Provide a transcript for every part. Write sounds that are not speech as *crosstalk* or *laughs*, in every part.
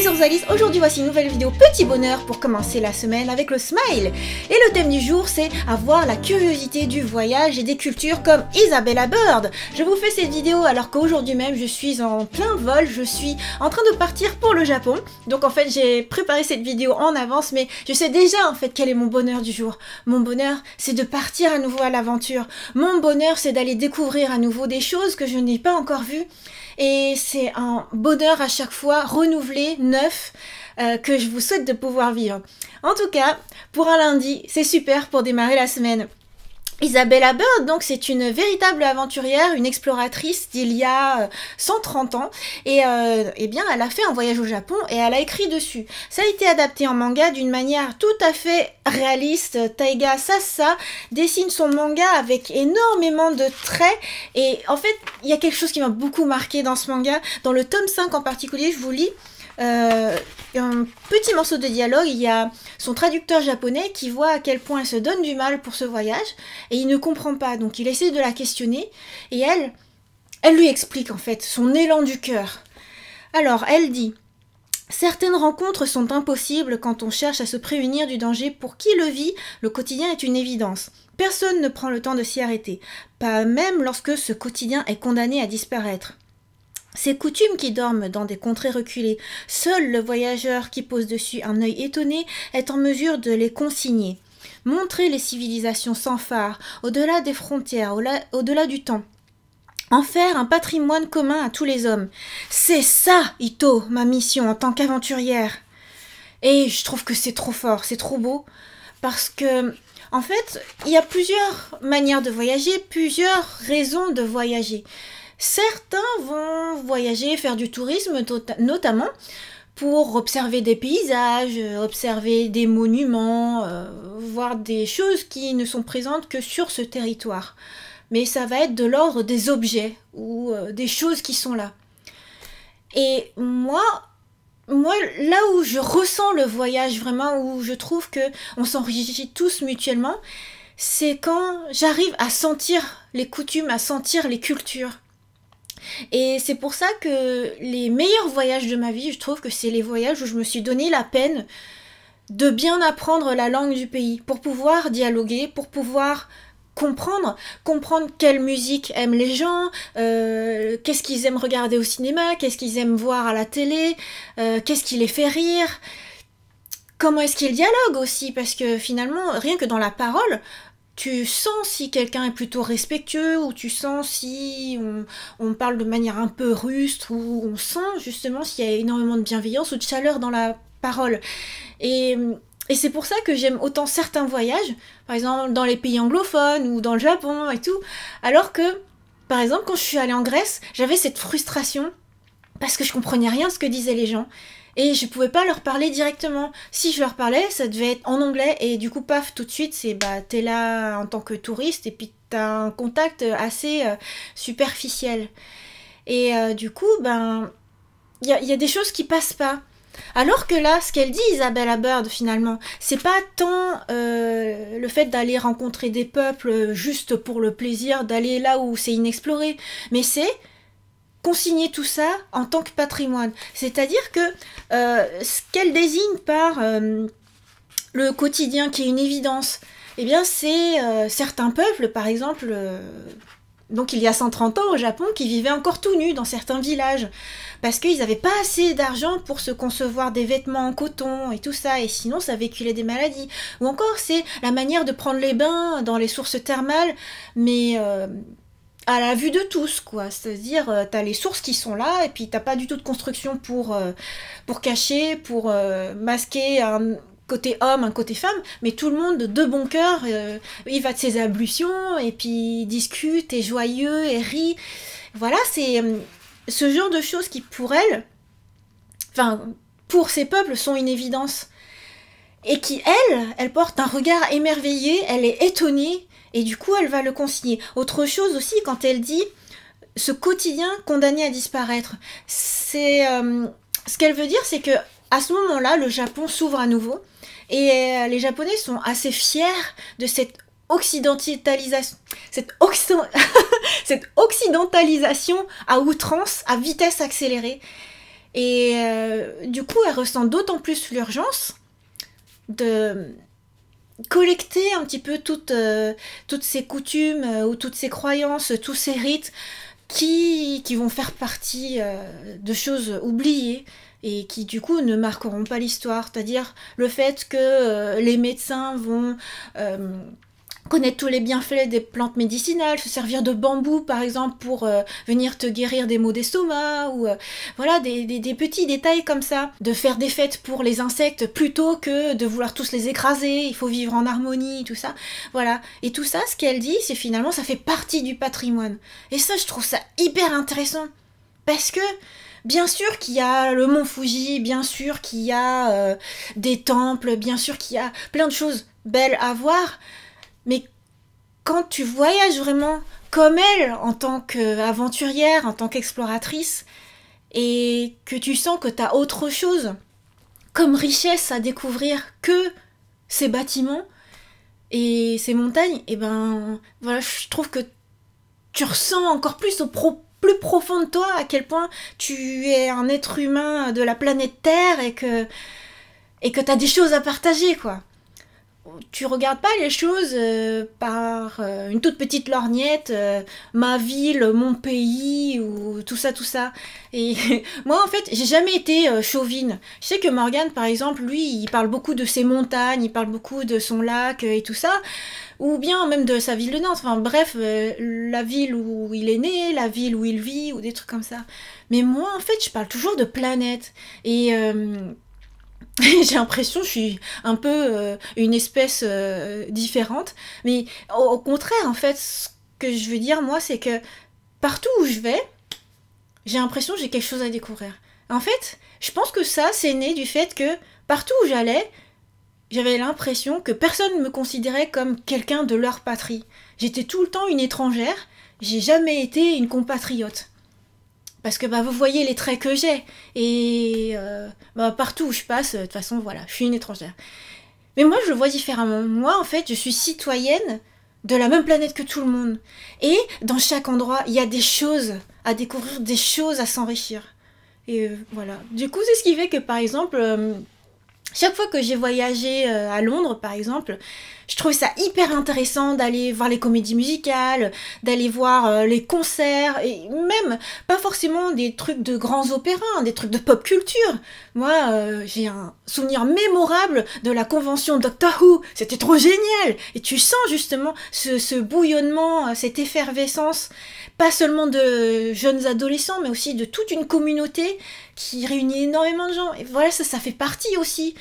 c'est Alice. aujourd'hui voici une nouvelle vidéo petit bonheur pour commencer la semaine avec le smile. Et le thème du jour c'est avoir la curiosité du voyage et des cultures comme Isabella Bird. Je vous fais cette vidéo alors qu'aujourd'hui même je suis en plein vol, je suis en train de partir pour le Japon. Donc en fait j'ai préparé cette vidéo en avance mais je sais déjà en fait quel est mon bonheur du jour. Mon bonheur c'est de partir à nouveau à l'aventure. Mon bonheur c'est d'aller découvrir à nouveau des choses que je n'ai pas encore vues. Et c'est un bonheur à chaque fois, renouvelé, neuf, euh, que je vous souhaite de pouvoir vivre. En tout cas, pour un lundi, c'est super pour démarrer la semaine. Isabella Bird, donc, c'est une véritable aventurière, une exploratrice d'il y a 130 euh, ans. Et euh, eh bien, elle a fait un voyage au Japon et elle a écrit dessus. Ça a été adapté en manga d'une manière tout à fait réaliste. Taiga Sasa dessine son manga avec énormément de traits. Et en fait, il y a quelque chose qui m'a beaucoup marqué dans ce manga. Dans le tome 5 en particulier, je vous lis. Euh, un petit morceau de dialogue, il y a son traducteur japonais qui voit à quel point elle se donne du mal pour ce voyage et il ne comprend pas. Donc il essaie de la questionner et elle, elle lui explique en fait son élan du cœur. Alors elle dit Certaines rencontres sont impossibles quand on cherche à se prévenir du danger. Pour qui le vit, le quotidien est une évidence. Personne ne prend le temps de s'y arrêter, pas même lorsque ce quotidien est condamné à disparaître. Ces coutumes qui dorment dans des contrées reculées, seul le voyageur qui pose dessus un œil étonné est en mesure de les consigner. Montrer les civilisations sans phare, au-delà des frontières, au-delà du temps. En faire un patrimoine commun à tous les hommes. C'est ça, Ito, ma mission en tant qu'aventurière. Et je trouve que c'est trop fort, c'est trop beau, parce que en fait, il y a plusieurs manières de voyager, plusieurs raisons de voyager. Certains vont voyager, faire du tourisme tota-, notamment pour observer des paysages, euh, observer des monuments, euh, voir des choses qui ne sont présentes que sur ce territoire. Mais ça va être de l'ordre des objets ou euh, des choses qui sont là. Et moi, moi, là où je ressens le voyage vraiment, où je trouve que on s'enrichit tous mutuellement, c'est quand j'arrive à sentir les coutumes, à sentir les cultures. Et c'est pour ça que les meilleurs voyages de ma vie, je trouve que c'est les voyages où je me suis donné la peine de bien apprendre la langue du pays, pour pouvoir dialoguer, pour pouvoir comprendre, comprendre quelle musique aiment les gens, euh, qu'est-ce qu'ils aiment regarder au cinéma, qu'est-ce qu'ils aiment voir à la télé, euh, qu'est-ce qui les fait rire comment est-ce qu'ils dialoguent aussi Parce que finalement, rien que dans la parole, tu sens si quelqu'un est plutôt respectueux ou tu sens si on, parle de manière un peu rustre ou on sent justement s'il y a énormément de bienveillance ou de chaleur dans la parole. Et, et c'est pour ça que j'aime autant certains voyages, par exemple dans les pays anglophones ou dans le Japon et tout, alors que par exemple quand je suis allée en Grèce, j'avais cette frustration parce que je comprenais rien ce que disaient les gens et je pouvais pas leur parler directement. Si je leur parlais, ça devait être en anglais et du coup paf tout de suite c'est bah t'es là en tant que touriste et puis t'as un contact assez euh, superficiel. Et euh, du coup ben il y a, des choses qui passent pas. Alors que là, ce qu'elle dit, Isabella Bird, finalement, c'est pas tant euh, le fait d'aller rencontrer des peuples juste pour le plaisir, d'aller là où c'est inexploré, mais c'est consigner tout ça en tant que patrimoine. C'est-à-dire que euh, ce qu'elle désigne par euh, le quotidien qui est une évidence, eh bien c'est euh, certains peuples, par exemple, donc il y a 130 ans au Japon, qui vivaient encore tout nus dans certains villages, parce qu'ils n'avaient pas assez d'argent pour se concevoir des vêtements en coton et tout ça, et sinon ça véhiculait des maladies. Ou encore c'est la manière de prendre les bains dans les sources thermales, mais à la vue de tous, quoi. C'est-à-dire, tu euh, t'as les sources qui sont là, et puis t'as pas du tout de construction pour, euh, pour cacher, pour euh, masquer un côté homme, un côté femme, mais tout le monde de bon cœur, il va de ses ablutions, et puis il discute, est joyeux, et rit. Voilà, c'est ce genre de choses qui, pour elle, enfin, pour ces peuples, sont une évidence. Et qui, elle, elle porte un regard émerveillé, elle est étonnée, et du coup, elle va le consigner Autre chose aussi, quand elle dit ce quotidien condamné à disparaître, c'est euh, ce qu'elle veut dire, c'est que à ce moment-là, le Japon s'ouvre à nouveau et euh, les Japonais sont assez fiers de cette occidentalisation, cette, *laughs* cette occidentalisation à outrance, à vitesse accélérée. Et euh, du coup, elle ressent d'autant plus l'urgence de collecter un petit peu toutes, euh, toutes ces coutumes euh, ou toutes ces croyances, tous ces rites qui, qui vont faire partie euh, de choses oubliées et qui du coup ne marqueront pas l'histoire, c'est-à-dire le fait que les médecins vont connaître tous les bienfaits des plantes médicinales, se servir de bambou par exemple pour euh, venir te guérir des maux d'estomac ou euh, voilà des, petits détails comme ça, de faire des fêtes pour les insectes plutôt que de vouloir tous les écraser, il faut vivre en harmonie, tout ça, voilà. Et tout ça, ce qu'elle dit, c'est finalement ça fait partie du patrimoine. Et ça, je trouve ça hyper intéressant parce que Bien sûr qu'il y a le mont Fuji, bien sûr qu'il y a euh, des temples, bien sûr qu'il y a plein de choses belles à voir, mais quand tu voyages vraiment comme elle en tant qu'aventurière, en tant qu'exploratrice, et que tu sens que tu as autre chose comme richesse à découvrir que ces bâtiments et ces montagnes, et eh ben voilà, je trouve que tu ressens encore plus au plus profond de toi à quel point tu es un être humain de la planète Terre et que et que tu as des choses à partager quoi tu regardes pas les choses euh, par euh, une toute petite lorgnette, euh, ma ville, mon pays, ou tout ça, tout ça. Et *laughs* moi, en fait, j'ai jamais été chauvine. Je sais que Morgan, par exemple, lui, il parle beaucoup de ses montagnes, il parle beaucoup de son lac et tout ça, ou bien même de sa ville de Nantes. Enfin, bref, la ville où il est né, la ville où il vit, ou des trucs comme ça. Mais moi, en fait, je parle toujours de planète. Et *laughs* j'ai l'impression que je suis un peu euh, une espèce euh, différente. Mais au, contraire, en fait, ce que je veux dire, moi, c'est que partout où je vais, j'ai l'impression que j'ai quelque chose à découvrir. En fait, je pense que ça, c'est né du fait que partout où j'allais, j'avais l'impression que personne ne me considérait comme quelqu'un de leur patrie. J'étais tout le temps une étrangère, j'ai jamais été une compatriote parce que bah, vous voyez les traits que j'ai. Et euh, bah, partout où je passe, de toute façon, voilà, je suis une étrangère. Mais moi, je le vois différemment. Moi, en fait, je suis citoyenne de la même planète que tout le monde. Et dans chaque endroit, il y a des choses à découvrir, des choses à s'enrichir. Et euh, voilà. Du coup, c'est ce qui fait que, par exemple, euh, chaque fois que j'ai voyagé euh, à Londres, par exemple, je trouvais ça hyper intéressant d'aller voir les comédies musicales, d'aller voir euh, les concerts, et même pas forcément des trucs de grands opéras, des trucs de pop culture. Moi, euh, j'ai un souvenir mémorable de la convention Doctor Who. C'était trop génial Et tu sens justement ce bouillonnement, cette effervescence pas seulement de jeunes adolescents, mais aussi de toute une communauté qui réunit énormément de gens. Et voilà, ça, ça fait partie aussi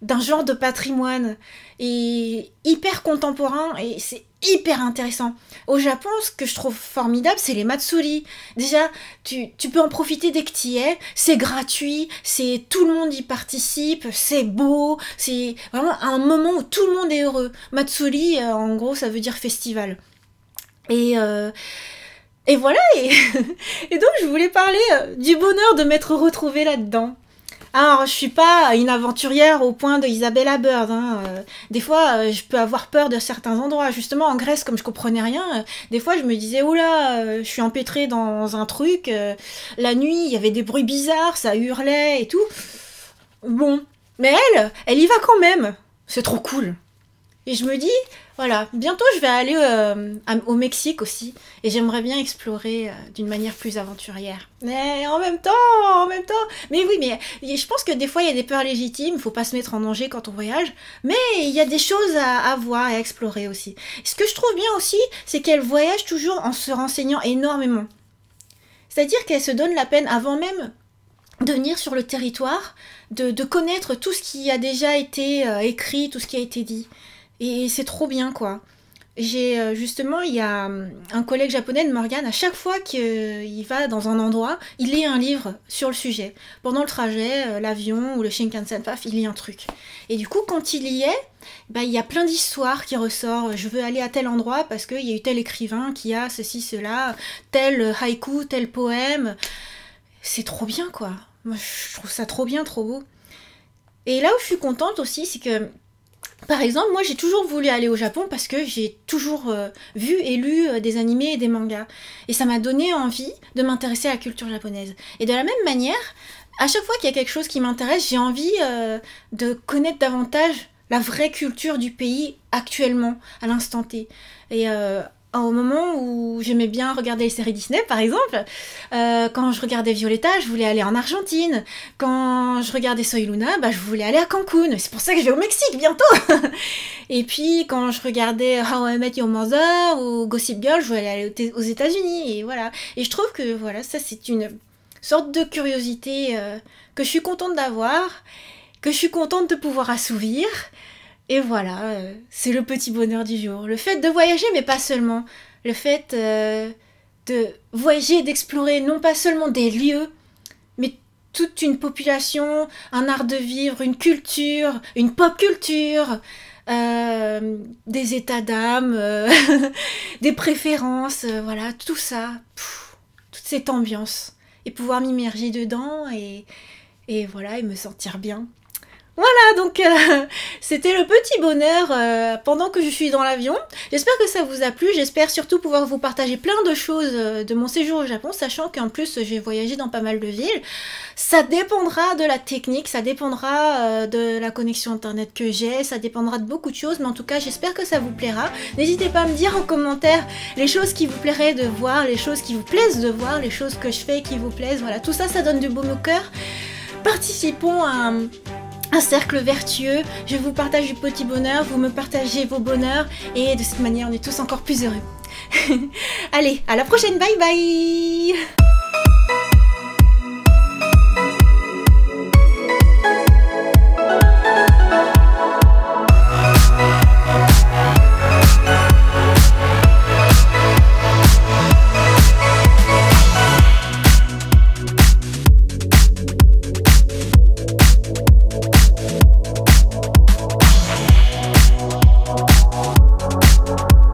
d'un genre de patrimoine et hyper contemporain et c'est hyper intéressant. Au Japon, ce que je trouve formidable, c'est les matsuri. Déjà, tu, peux en profiter dès que tu y es, c'est gratuit, c'est tout le monde y participe, c'est beau, c'est vraiment un moment où tout le monde est heureux. Matsuri, euh, en gros, ça veut dire festival. Et euh, et voilà, *laughs* et, donc je voulais parler euh, du bonheur de m'être retrouvée là-dedans. Alors, je suis pas une aventurière au point de Isabella Bird. Hein, euh. Des fois, euh, je peux avoir peur de certains endroits. Justement, en Grèce, comme je comprenais rien, des fois, je me disais, oula, je suis empêtrée dans un truc. La nuit, il y avait des bruits bizarres, ça hurlait et tout. Bon. Mais elle, elle y va quand même. C'est trop cool. Et je me dis, voilà, bientôt je vais aller euh, au Mexique aussi, et j'aimerais bien explorer euh, d'une manière plus aventurière. Mais en même temps, en même temps, mais oui, mais je pense que des fois il y a des peurs légitimes, il ne faut pas se mettre en danger quand on voyage, mais il y a des choses à, voir et à explorer aussi. Ce que je trouve bien aussi, c'est qu'elle voyage toujours en se renseignant énormément. C'est-à-dire qu'elle se donne la peine avant même de venir sur le territoire, de, connaître tout ce qui a déjà été euh, écrit, tout ce qui a été dit. Et c'est trop bien, quoi. J'ai euh, justement, il y a hum, un collègue japonais de Morgan, à chaque fois qu'il euh, va dans un endroit, il lit un livre sur le sujet. Pendant le trajet, euh, l'avion ou le Shinkansen, paf, il lit un truc. Et du coup, quand il y est, bah, il y a plein d'histoires qui ressortent. Je veux aller à tel endroit parce qu'il y a eu tel écrivain qui a ceci, cela, tel haïku, tel poème. C'est trop bien, quoi. Moi, je trouve ça trop bien, trop beau. Et là où je suis contente aussi, c'est que par exemple, moi j'ai toujours voulu aller au Japon parce que j'ai toujours euh, vu et lu euh, des animés et des mangas. Et ça m'a donné envie de m'intéresser à la culture japonaise. Et de la même manière, à chaque fois qu'il y a quelque chose qui m'intéresse, j'ai envie euh, de connaître davantage la vraie culture du pays actuellement, à l'instant T. Et au moment où j'aimais bien regarder les séries Disney, par exemple, euh, quand je regardais Violetta, je voulais aller en Argentine. Quand je regardais Soy Luna, bah, je voulais aller à Cancun. C'est pour ça que je vais au Mexique bientôt. *laughs* et puis, quand je regardais How I Met Your Mother ou Gossip Girl, je voulais aller aux États-Unis. Et voilà. Et je trouve que voilà, ça, c'est une sorte de curiosité euh, que je suis contente d'avoir, que je suis contente de pouvoir assouvir. Et voilà, euh, c'est le petit bonheur du jour. Le fait de voyager, mais pas seulement. Le fait euh, de voyager, d'explorer non pas seulement des lieux, mais toute une population, un art de vivre, une culture, une pop culture, euh, des états d'âme, *laughs* des préférences, voilà, tout ça, toute cette ambiance. Et pouvoir m'immerger dedans et voilà, et me sentir bien. Voilà, donc euh, *laughs* c'était le petit bonheur euh, pendant que je suis dans l'avion. J'espère que ça vous a plu. J'espère surtout pouvoir vous partager plein de choses euh, de mon séjour au Japon, sachant qu'en plus j'ai voyagé dans pas mal de villes. Ça dépendra de la technique, ça dépendra de la connexion internet que j'ai, ça dépendra de beaucoup de choses, mais en tout cas j'espère que ça vous plaira. N'hésitez pas à me dire en commentaire les choses qui vous plairaient de voir, les choses qui vous plaisent de voir, les choses que je fais qui vous plaisent. Voilà, tout ça, ça donne du bon au cœur. Participons à un cercle vertueux. Je vous partage du petit bonheur, vous me partagez vos bonheurs et de cette manière on est tous encore plus heureux. *laughs* Allez, à la prochaine, bye bye